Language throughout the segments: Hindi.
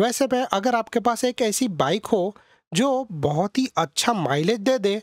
वैसे पे अगर आपके पास एक ऐसी बाइक हो जो बहुत ही अच्छा माइलेज दे दे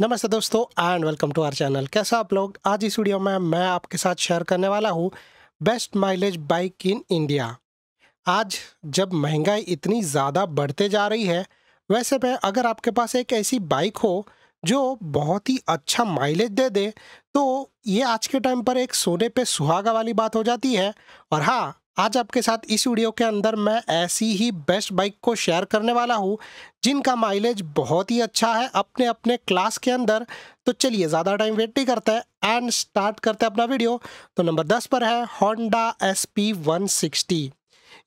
नमस्ते दोस्तों and welcome to our channel कैसा आप लोग आज इस वीडियो में मैं आपके साथ शेयर करने वाला हूँ best mileage bike in India आज जब महंगाई इतनी ज़्यादा बढ़ते जा रही है वैसे पे अगर आपके पास एक ऐसी बाइक हो जो बहुत ही अच्छा माइलेज दे दे तो ये आज के टाइम पर एक सोने पे सुहागा वाली बात हो जाती है और हाँ आज आपके साथ इस वीडियो के अंदर मैं ऐसी ही बेस्ट बाइक को शेयर करने वाला हूँ जिनका माइलेज बहुत ही अच्छा है अपने अपने क्लास के अंदर तो चलिए ज़्यादा टाइम वेट नहीं करते एंड स्टार्ट करते हैं अपना वीडियो तो नंबर दस पर है Honda S P one sixty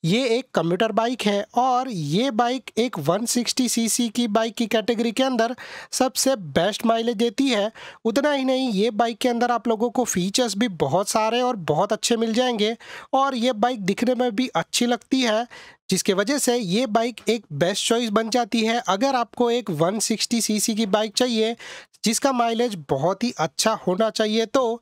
ये एक कम्यूटर बाइक है और ये बाइक एक 160 सीसी की बाइक की कैटेगरी के अंदर सबसे बेस्ट माइलेज देती है उतना ही नहीं ये बाइक के अंदर आप लोगों को फीचर्स भी बहुत सारे और बहुत अच्छे मिल जाएंगे और ये बाइक दिखने में भी अच्छी लगती है जिसके वजह से ये बाइक एक बेस्ट चॉइस बन जाती है अगर आपको एक 160 सीसी की बाइक चाहिए जिसका माइलेज बहुत ही अच्छा होना चाहिए तो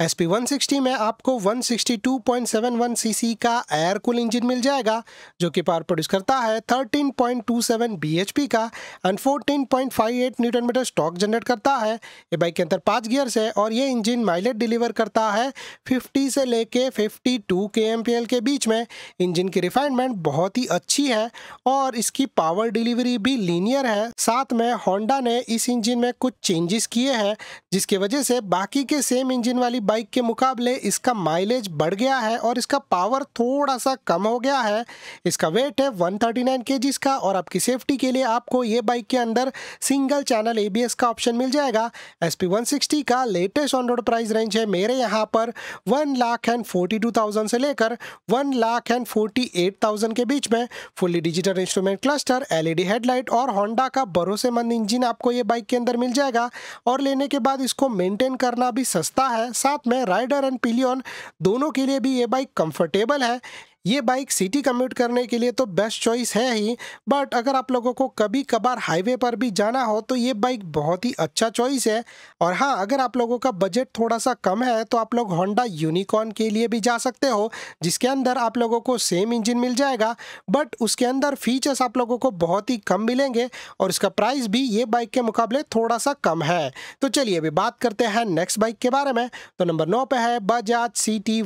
एस पी वन सिक्सटी में आपको one sixty two point seven one C C का एयर कूल इंजन मिल जाएगा जो कि पावर प्रोड्यूस करता है thirteen point two seven B H P का and fourteen point five eight newton metre stock generate करता है ये बाइक के अंदर पाँच गियर्स है और ये इंजन माइलेज डिलीवर करता है फिफ्टी से लेके फिफ्टी टू के एम पी एल के बीच में इंजन की रिफाइनमेंट बहुत ही अच्छी है और इसकी पावर डिलीवरी भी लीनियर है साथ में होंडा ने इस इंजन में कुछ चेंजेस किए हैं जिसकी वजह से बाकी के सेम इंजन वाली बाइक के मुकाबले इसका माइलेज बढ़ गया है और इसका पावर थोड़ा सा कम हो गया है इसका वेट है 139 थर्टी का और आपकी सेफ्टी के लिए आपको ये बाइक के अंदर सिंगल चैनल एबीएस का ऑप्शन मिल जाएगा एस पी का latest on road price range है मेरे यहाँ पर one lakh and forty two thousand से लेकर one lakh and forty eight thousand के बीच में fully digital instrument cluster LED headlight और होंडा का भरोसेमंद इंजन आपको ये बाइक के अंदर मिल जाएगा और लेने के बाद इसको मेंटेन करना भी सस्ता है साथ साथ में राइडर एंड पिलियन दोनों के लिए भी ये बाइक कंफर्टेबल है ये बाइक सिटी कम्यूट करने के लिए तो बेस्ट चॉइस है ही बट अगर आप लोगों को कभी कभार हाईवे पर भी जाना हो तो ये बाइक बहुत ही अच्छा चॉइस है और हाँ अगर आप लोगों का बजट थोड़ा सा कम है तो आप लोग होंडा यूनिकॉर्न के लिए भी जा सकते हो जिसके अंदर आप लोगों को सेम इंजन मिल जाएगा बट उसके अंदर फीचर्स आप लोगों को बहुत ही कम मिलेंगे और इसका प्राइस भी ये बाइक के मुकाबले थोड़ा सा कम है तो चलिए अभी बात करते हैं नेक्स्ट बाइक के बारे में तो नंबर नौ पे है बजाज सी टी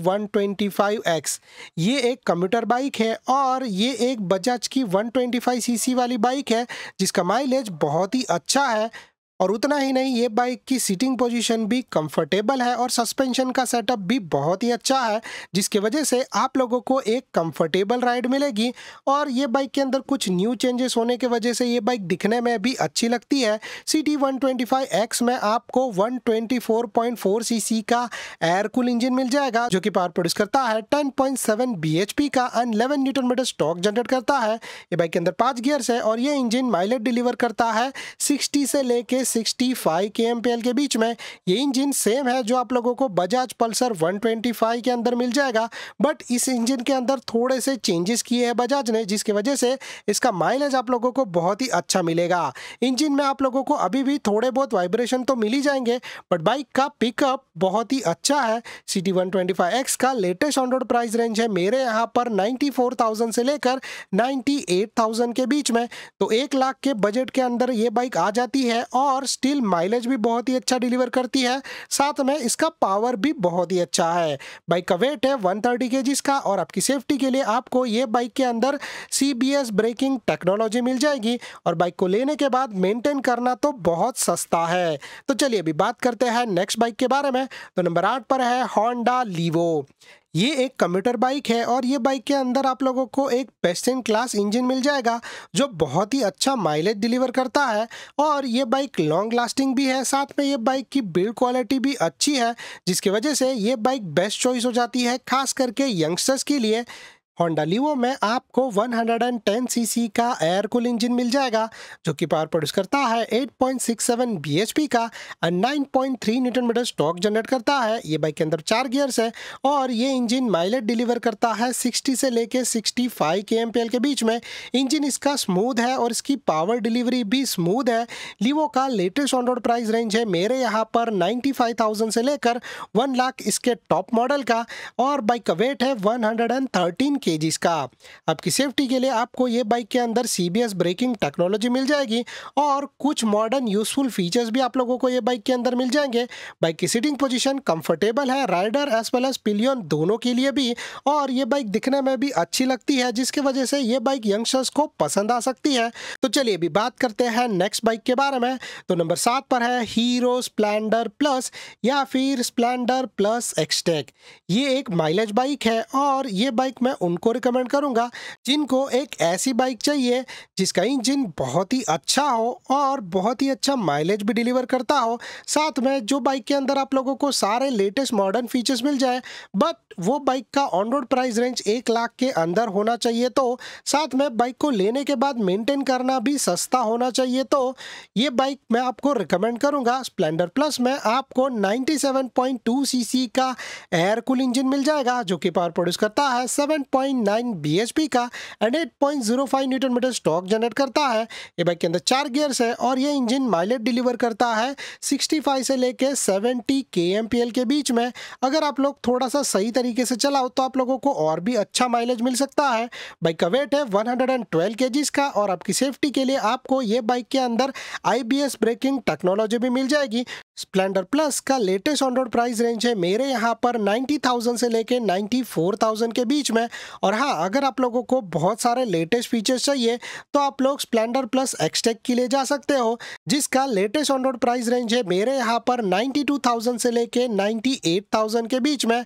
ये एक कम्यूटर बाइक है और ये एक बजाज की 125 सीसी वाली बाइक है जिसका माइलेज बहुत ही अच्छा है और उतना ही नहीं ये बाइक की सीटिंग पोजीशन भी कंफर्टेबल है और सस्पेंशन का सेटअप भी बहुत ही अच्छा है जिसके वजह से आप लोगों को एक कंफर्टेबल राइड मिलेगी और ये बाइक के अंदर कुछ न्यू चेंजेस होने की वजह से ये बाइक दिखने में भी अच्छी लगती है सी टी में आपको 124.4 CC C air cool engine मिल जाएगा जो कि पावर प्रोड्यूस करता है 10.7 bhp का and 11 newton metre stock generate करता है ये बाइक के अंदर पाँच गियर्स है और ये इंजन माइलेज डिलीवर करता है 60 से लेके सिक्सटी फाइव के एम के बीच में ये इंजन सेम है जो आप लोगों को बजाज पल्सर 125 के अंदर मिल जाएगा बट इस इंजन के अंदर थोड़े से चेंजेस किए हैं बजाज ने जिसकी वजह से इसका माइलेज आप लोगों को बहुत ही अच्छा मिलेगा इंजन में आप लोगों को अभी भी थोड़े बहुत वाइब्रेशन तो मिल ही जाएंगे बट बाइक का पिकअप बहुत ही अच्छा है सी टी का latest on road price range है मेरे यहाँ पर थाउजेंड से लेकर थाउजेंड के बीच में तो एक लाख के बजट के अंदर ये बाइक आ जाती है और और स्टील माइलेज भी बहुत ही अच्छा डिलीवर करती है साथ में इसका पावर भी बहुत ही अच्छा है बाइक का वेट है 130 थर्टी के का और आपकी सेफ्टी के लिए आपको ये बाइक के अंदर सी ब्रेकिंग टेक्नोलॉजी मिल जाएगी और बाइक को लेने के बाद मेंटेन करना तो बहुत सस्ता है तो चलिए अभी बात करते हैं नेक्स्ट बाइक के बारे में तो नंबर आठ पर है हॉन्डा लीवो ये एक कम्यूटर बाइक है और ये बाइक के अंदर आप लोगों को एक बेस्ट इन क्लास इंजन मिल जाएगा जो बहुत ही अच्छा माइलेज डिलीवर करता है और ये बाइक लॉन्ग लास्टिंग भी है साथ में ये बाइक की बिल्ड क्वालिटी भी अच्छी है जिसकी वजह से ये बाइक बेस्ट चॉइस हो जाती है खास करके यंगस्टर्स के लिए होंडा लिवो में आपको 110 CC C air cool engine मिल जाएगा जो कि पावर प्रोड्यूस करता है 8.67 bhp का और 9.3 न्यूटन मीटर स्टॉक जनरेट करता है ये बाइक के अंदर चार गियर्स है और ये इंजन माइलेज डिलीवर करता है 60 से लेके 65 फाइव के एम के बीच में इंजन इसका स्मूथ है और इसकी पावर डिलीवरी भी स्मूथ है लिवो का latest on road price range है मेरे यहाँ पर नाइन्टी से लेकर वन लाख इसके टॉप मॉडल का और बाइक का वेट है वन केजीस का आपकी सेफ्टी के लिए आपको ये बाइक के अंदर C B S braking technology मिल जाएगी और कुछ मॉडर्न यूजफुल फीचर्स भी आप लोगों को ये बाइक के अंदर मिल जाएंगे बाइक की सीटिंग पोजिशन कम्फर्टेबल है rider as well as pillion दोनों के लिए भी और ये बाइक दिखने में भी अच्छी लगती है जिसकी वजह से ये बाइक यंगस्टर्स को पसंद आ सकती है तो चलिए अभी बात करते हैं नेक्स्ट बाइक के बारे में तो नंबर सात पर है हीरो स्प्लेंडर प्लस या फिर स्प्लेंडर प्लस एक्सटेक ये एक माइलेज बाइक है और ये बाइक मैं उनको रिकमेंड करूंगा जिनको एक ऐसी बाइक चाहिए जिसका इंजन बहुत ही अच्छा हो और बहुत ही अच्छा माइलेज भी डिलीवर करता हो साथ में जो बाइक के अंदर आप लोगों को सारे लेटेस्ट मॉडर्न फीचर्स मिल जाए बट वो बाइक का ऑन रोड प्राइस रेंज एक लाख के अंदर होना चाहिए तो साथ में बाइक को लेने के बाद मेंटेन करना भी सस्ता होना चाहिए तो ये बाइक मैं आपको रिकमेंड करूंगा स्प्लेंडर प्लस में आपको 97.2 CC C air cool engine मिल जाएगा जो कि पावर प्रोड्यूस करता है 7. 6.9 bhp का and 8.05 newton metre stock generate करता है ये बाइक के अंदर चार गियर्स है और ये इंजन माइलेज डिलीवर करता है 65 से लेके 70 के के बीच में अगर आप लोग थोड़ा सा सही तरीके से चलाओ तो आप लोगों को और भी अच्छा माइलेज मिल सकता है बाइक का वेट है 112 हंड्रेड का और आपकी सेफ्टी के लिए आपको ये बाइक के अंदर आई ब्रेकिंग टेक्नोलॉजी भी मिल जाएगी स्प्लेंडर प्लस का latest on road price range है मेरे यहाँ पर 90,000 से लेके 94,000 के बीच में और हाँ अगर आप लोगों को बहुत सारे लेटेस्ट फीचर्स चाहिए तो आप लोग स्प्लेंडर प्लस एक्सटेक के लिए जा सकते हो जिसका latest on road price range है मेरे यहाँ पर 92,000 से लेके 98,000 के बीच में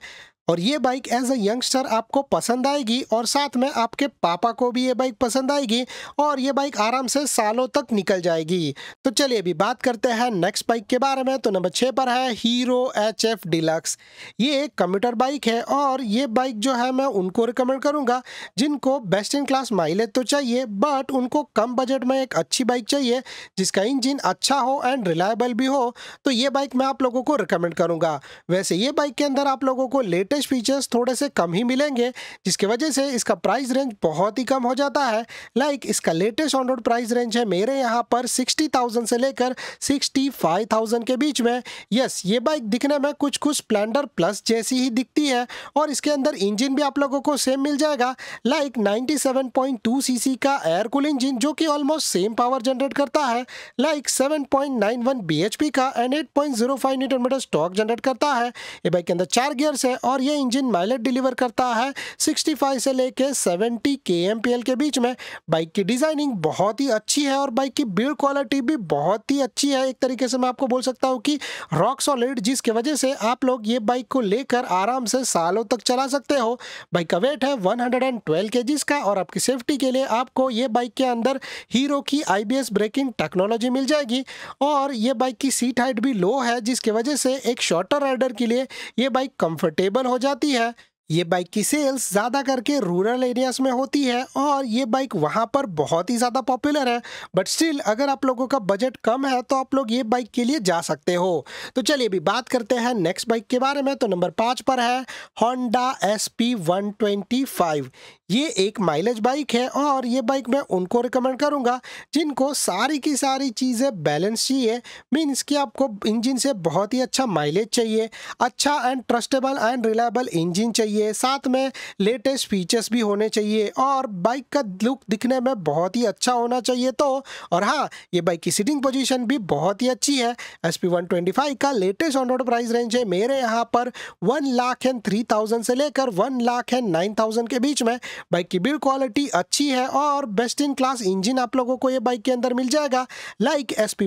और ये बाइक एज अ यंगस्टर आपको पसंद आएगी और साथ में आपके पापा को भी ये बाइक पसंद आएगी और ये बाइक आराम से सालों तक निकल जाएगी तो चलिए अभी बात करते हैं नेक्स्ट बाइक के बारे में तो नंबर छः पर है हीरो एच एफ डिलक्स ये एक कंप्यूटर बाइक है और ये बाइक जो है मैं उनको रिकमेंड करूँगा जिनको बेस्ट इन क्लास माइलेज तो चाहिए बट उनको कम बजट में एक अच्छी बाइक चाहिए जिसका इंजिन अच्छा हो एंड रिलायबल भी हो तो ये बाइक मैं आप लोगों को रिकमेंड करूँगा वैसे ये बाइक के अंदर आप लोगों को लेटेस्ट लेटेस्ट फीचर्स थोड़े से कम ही मिलेंगे जिसके वजह से इसका प्राइस रेंज बहुत ही कम हो जाता है लाइक like इसका latest on road price range है मेरे यहाँ पर 60,000 से लेकर 65,000 के बीच में यस yes, ये बाइक दिखने में कुछ कुछ स्प्लेंडर प्लस जैसी ही दिखती है और इसके अंदर इंजन भी आप लोगों को सेम मिल जाएगा like ninety C C air cool engine जो कि ऑलमोस्ट सेम पावर जनरेट करता है लाइक like 7.91 bhp का and 8.05 newton metre stock generate करता है ये बाइक के अंदर चार गियर्स है और ये इंजन माइलेज डिलीवर करता है 65 से लेके 70 के के बीच में बाइक की डिज़ाइनिंग बहुत ही अच्छी है और बाइक की बिल्ड क्वालिटी भी बहुत ही अच्छी है एक तरीके से मैं आपको बोल सकता हूँ कि रॉक सॉलिड जिसके वजह से आप लोग ये बाइक को लेकर आराम से सालों तक चला सकते हो बाइक का वेट है वन हंड्रेड का और आपकी सेफ्टी के लिए आपको ये बाइक के अंदर हीरो की आई ब्रेकिंग टेक्नोलॉजी मिल जाएगी और ये बाइक की सीट हाइट भी लो है जिसकी वजह से एक शॉर्टर राइडर के लिए ये बाइक कंफर्टेबल हो हो जाती है ये बाइक की सेल्स ज़्यादा करके रूरल एरियाज़ में होती है और ये बाइक वहाँ पर बहुत ही ज़्यादा पॉपुलर है बट स्टिल अगर आप लोगों का बजट कम है तो आप लोग ये बाइक के लिए जा सकते हो तो चलिए अभी बात करते हैं नेक्स्ट बाइक के बारे में तो नंबर पाँच पर है होंडा एस पी ये एक माइलेज बाइक है और ये बाइक मैं उनको रिकमेंड करूँगा जिनको सारी की सारी चीज़ें बैलेंस चाहिए मीन्स कि आपको इंजन से बहुत ही अच्छा माइलेज चाहिए अच्छा and trustable and reliable engine चाहिए साथ में लेटेस्ट फीचर्स भी होने चाहिए और बाइक का लुक दिखने में बहुत ही अच्छा होना चाहिए तो और हाँ ये बाइक की सीटिंग पोजिशन भी बहुत ही अच्छी है एस पी का latest on road price range है मेरे यहाँ पर one lakh and three thousand से लेकर one lakh and nine thousand के बीच में बाइक की बिल्ड क्वालिटी अच्छी है और बेस्ट इन क्लास इंजन आप लोगों को ये बाइक के अंदर मिल जाएगा लाइक एस पी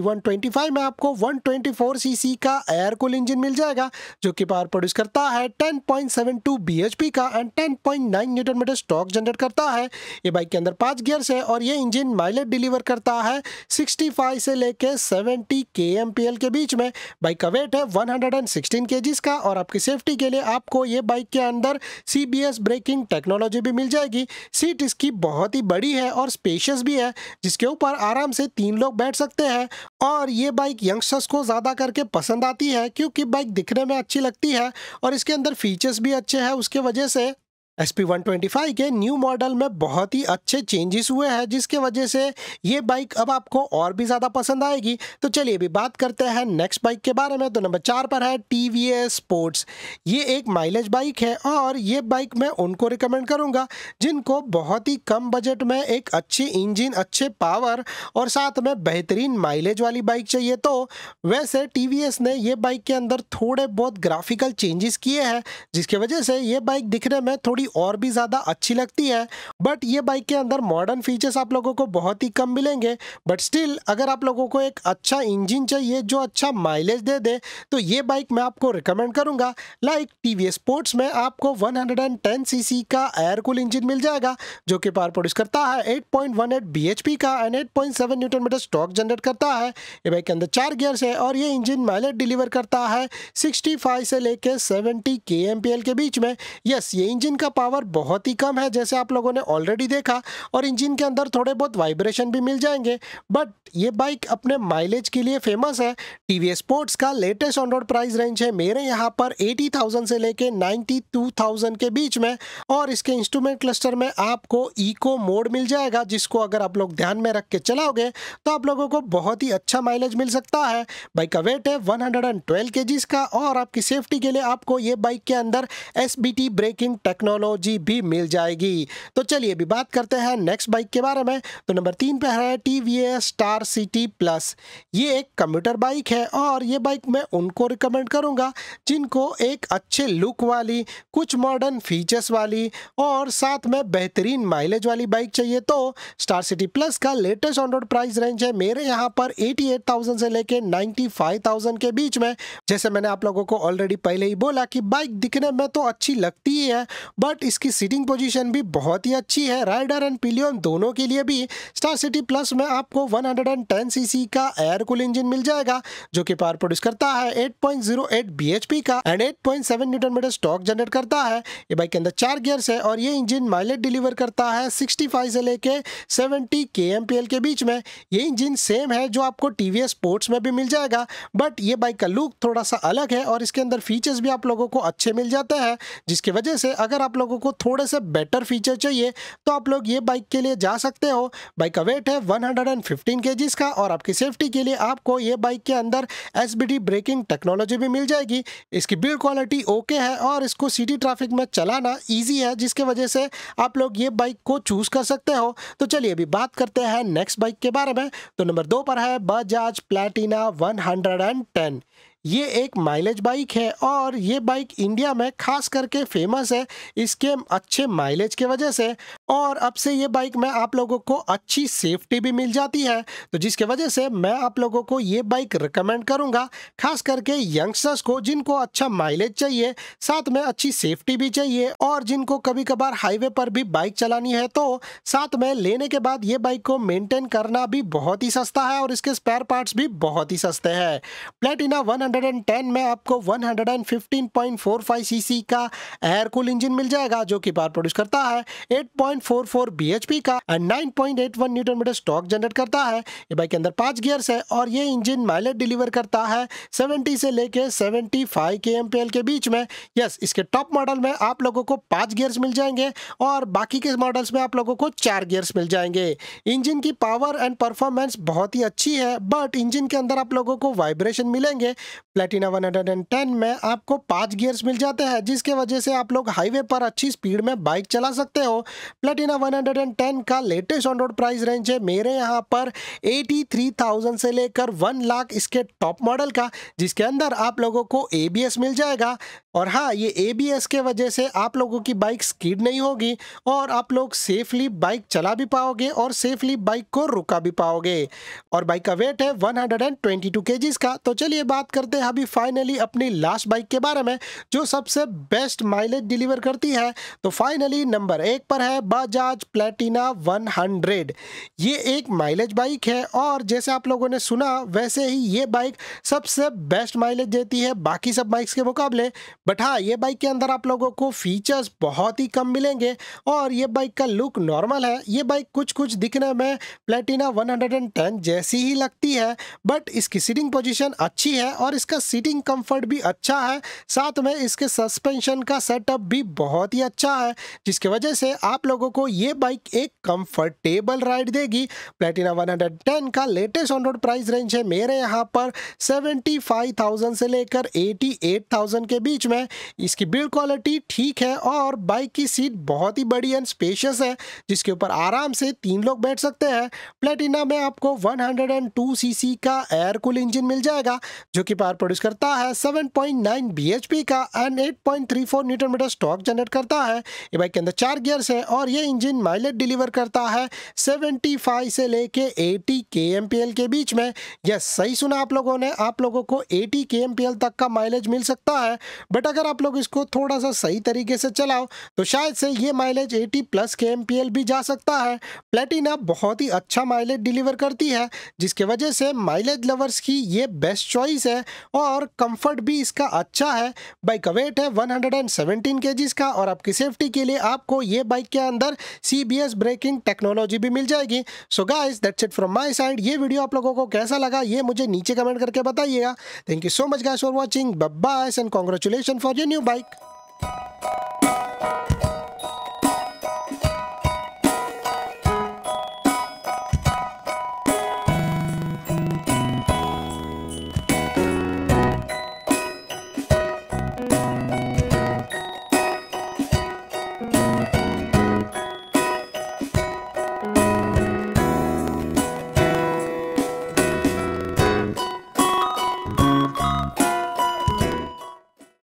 में आपको 124 CC C air cool engine मिल जाएगा जो कि पावर प्रोड्यूस करता है 10.72 bhp का and 10.9 newton metre stock generate करता है ये बाइक के अंदर पांच गियर्स है और ये इंजन माइलेज डिलीवर करता है 65 से लेके 70 के के बीच में बाइक का वेट है 116 केजीस का और आपकी सेफ्टी के लिए आपको ये बाइक के अंदर सी ब्रेकिंग टेक्नोलॉजी भी मिल जाएगी जाएगी सीट इसकी बहुत ही बड़ी है और स्पेशियस भी है जिसके ऊपर आराम से तीन लोग बैठ सकते हैं और ये बाइक यंगस्टर्स को ज़्यादा करके पसंद आती है क्योंकि बाइक दिखने में अच्छी लगती है और इसके अंदर फीचर्स भी अच्छे हैं उसके वजह से S P one twenty five के न्यू मॉडल में बहुत ही अच्छे चेंजेस हुए हैं जिसके वजह से ये बाइक अब आपको और भी ज़्यादा पसंद आएगी तो चलिए अभी बात करते हैं नेक्स्ट बाइक के बारे में तो नंबर चार पर है टी वी एस स्पोर्ट्स ये एक माइलेज बाइक है और ये बाइक मैं उनको रिकमेंड करूँगा जिनको बहुत ही कम बजट में एक अच्छी इंजिन अच्छे पावर और साथ में बेहतरीन माइलेज वाली बाइक चाहिए तो वैसे टी वी एस ने ये बाइक के अंदर थोड़े बहुत ग्राफिकल चेंजेस किए हैं जिसके वजह से ये बाइक दिखने में थोड़ी और भी ज़्यादा अच्छी लगती है बट ये बाइक के अंदर मॉडर्न फीचर्स आप लोगों को बहुत ही कम मिलेंगे बट स्टिल अगर आप लोगों को एक अच्छा इंजन चाहिए जो अच्छा माइलेज दे दे तो ये बाइक मैं आपको रिकमेंड करूँगा लाइक टी वी स्पोर्ट्स में आपको सी सी का एयरकूल इंजन मिल जाएगा जो कि पावर प्रोड्यूस करता है 8.18 bhp का and 8.7 newton metre stock generate करता है ये बाइक के अंदर चार गियर्स है और ये इंजन माइलेज डिलीवर करता है 65 से लेकर 70 के के बीच में यस ये इंजन का पावर बहुत ही कम है जैसे आप लोगों ने ऑलरेडी देखा और इंजन के अंदर थोड़े बहुत वाइब्रेशन भी मिल जाएंगे बट ये बाइक अपने माइलेज के लिए फेमस है टी वी स्पोर्ट्स का latest on road price range है मेरे यहाँ पर 80,000 से लेके 92,000 के बीच में और इसके इंस्ट्रूमेंट क्लस्टर में आपको ईको मोड मिल जाएगा जिसको अगर आप लोग ध्यान में रख के चलाओगे तो आप लोगों को बहुत ही अच्छा माइलेज मिल सकता है बाइक का वेट है 112 केजीज का और आपकी सेफ्टी के लिए आपको ये बाइक के अंदर एस ब्रेकिंग टेक्नोलॉजी टेक्नोलॉजी भी मिल जाएगी तो चलिए अभी बात करते हैं नेक्स्ट बाइक के बारे में तो नंबर तीन पे है T V S star city plus ये एक कंप्यूटर बाइक है और ये बाइक मैं उनको रिकमेंड करूँगा जिनको एक अच्छे लुक वाली कुछ मॉडर्न फीचर्स वाली और साथ में बेहतरीन माइलेज वाली बाइक चाहिए तो स्टार सिटी प्लस का latest on road price range है मेरे यहाँ पर एटी से लेके नाइन्टी के बीच में जैसे मैंने आप लोगों को ऑलरेडी पहले ही बोला कि बाइक दिखने में तो अच्छी लगती ही है बट बट इसकी सीटिंग पोजीशन भी बहुत ही अच्छी है राइडर एंड पिलियन दोनों के लिए भी स्टार सिटी प्लस में आपको 110 CC C air cool engine मिल जाएगा जो कि पावर प्रोड्यूस करता है 8.08 बीएचपी का and 8.7 point newton metre stock generate करता है ये बाइक के अंदर चार गियर्स है और ये इंजन माइलेज डिलीवर करता है सिक्सटी से लेके 70 kmpl के बीच में ये इंजिन सेम है जो आपको टी स्पोर्ट्स में भी मिल जाएगा बट ये बाइक का लुक थोड़ा सा अलग है और इसके अंदर फीचर्स भी आप लोगों को अच्छे मिल जाते हैं जिसकी वजह से अगर आप लोगों को थोड़े से बेटर फीचर चाहिए तो आप लोग ये बाइक के लिए जा सकते हो बाइक का वेट है 115 केजीस का और आपकी सेफ्टी के लिए आपको ये बाइक के अंदर एस ब्रेकिंग टेक्नोलॉजी भी मिल जाएगी इसकी बिल्ड क्वालिटी ओके है और इसको सिटी ट्रैफिक में चलाना ईजी है जिसके वजह से आप लोग ये बाइक को चूज़ कर सकते हो तो चलिए अभी बात करते हैं नेक्स्ट बाइक के बारे में तो नंबर दो पर है Bajaj Platina one hundred and ten ये एक माइलेज बाइक है और ये बाइक इंडिया में खास करके फेमस है इसके अच्छे माइलेज के वजह से और अब से ये बाइक में आप लोगों को अच्छी सेफ्टी भी मिल जाती है तो जिसके वजह से मैं आप लोगों को ये बाइक रिकमेंड करूँगा खास करके यंगस्टर्स को जिनको अच्छा माइलेज चाहिए साथ में अच्छी सेफ्टी भी चाहिए और जिनको कभी कभार हाईवे पर भी बाइक चलानी है तो साथ में लेने के बाद ये बाइक को मेनटेन करना भी बहुत ही सस्ता है और इसके स्पेयर पार्ट्स भी बहुत ही सस्ते हैं प्लेटिना वन 110 में आपको 115.45 CC C air cool engine मिल जाएगा जो कि पावर प्रोड्यूस करता है 8.44 बीएचपी का and 9.81 newton metre stock generate करता है ये बाइक के अंदर पांच गियर्स है और ये इंजन माइलेज डिलीवर करता है 70 से लेके 75 फाइव के के बीच में यस इसके टॉप मॉडल में आप लोगों को पांच गियर्स मिल जाएंगे और बाकी के मॉडल्स में आप लोगों को चार गियर्स मिल जाएंगे इंजिन की पावर एंड परफॉर्मेंस बहुत ही अच्छी है बट इंजिन के अंदर आप लोगों को वाइब्रेशन मिलेंगे प्लेटिना 110 में आपको पाँच गियर्स मिल जाते हैं जिसके वजह से आप लोग हाईवे पर अच्छी स्पीड में बाइक चला सकते हो प्लेटिना 110 का latest on road price range है मेरे यहाँ पर 83,000 से लेकर 1 लाख इसके टॉप मॉडल का जिसके अंदर आप लोगों को ए मिल जाएगा और हाँ ये ए के वजह से आप लोगों की बाइक स्कीड नहीं होगी और आप लोग सेफली बाइक चला भी पाओगे और सेफली बाइक को रुका भी पाओगे और बाइक का वेट है 122 हंड्रेड का तो चलिए बात करते हैं अभी फाइनली अपनी लास्ट बाइक के बारे में जो सबसे बेस्ट माइलेज डिलीवर करती है तो फाइनली नंबर एक पर है बजाज प्लेटिना वन ये एक माइलेज बाइक है और जैसे आप लोगों ने सुना वैसे ही ये बाइक सबसे बेस्ट माइलेज देती है बाकी सब बाइक्स के मुकाबले बट हाँ ये बाइक के अंदर आप लोगों को फीचर्स बहुत ही कम मिलेंगे और ये बाइक का लुक नॉर्मल है ये बाइक कुछ कुछ दिखने में प्लेटिना 110 जैसी ही लगती है बट इसकी सीटिंग पोजीशन अच्छी है और इसका सीटिंग कंफर्ट भी अच्छा है साथ में इसके सस्पेंशन का सेटअप भी बहुत ही अच्छा है जिसकी वजह से आप लोगों को ये बाइक एक कम्फर्टेबल राइड देगी प्लेटिना टेन का latest on road price range है मेरे यहाँ पर थाउजेंड से लेकर थाउजेंड के बीच में है इसकी बिल्ड क्वालिटी ठीक है और बाइक की सीट बहुत ही बड़ी एंड स्पेशियस है जिसके ऊपर आराम से तीन लोग बैठ सकते हैं प्लेटिना में आपको 102 CC C air cool engine मिल जाएगा जो कि पावर प्रोड्यूस करता है 7.9 bhp का and 8.34 newton metre stock generate करता है ये बाइक के अंदर चार गियर्स है और ये इंजन माइलेज डिलीवर करता है सेवेंटी से लेके 80 kmpl के बीच में यह सही सुना आप लोगों ने आप लोगों को 80 kmpl तक का माइलेज मिल सकता है बट अगर आप लोग इसको थोड़ा सा सही तरीके से चलाओ तो शायद से ये माइलेज 80 प्लस के एम भी जा सकता है प्लेटिना बहुत ही अच्छा माइलेज डिलीवर करती है जिसके वजह से माइलेज लवर्स की ये बेस्ट चॉइस है और कंफर्ट भी इसका अच्छा है बाइक का वेट है 117 हंड्रेड का और आपकी सेफ्टी के लिए आपको ये बाइक के अंदर सी ब्रेकिंग टेक्नोलॉजी भी मिल जाएगी so guys that's it from my side ये वीडियो आप लोगों को कैसा लगा ये मुझे नीचे कमेंट करके बताइएगा thank you so much guys for watching bye and congratulation for your new bike.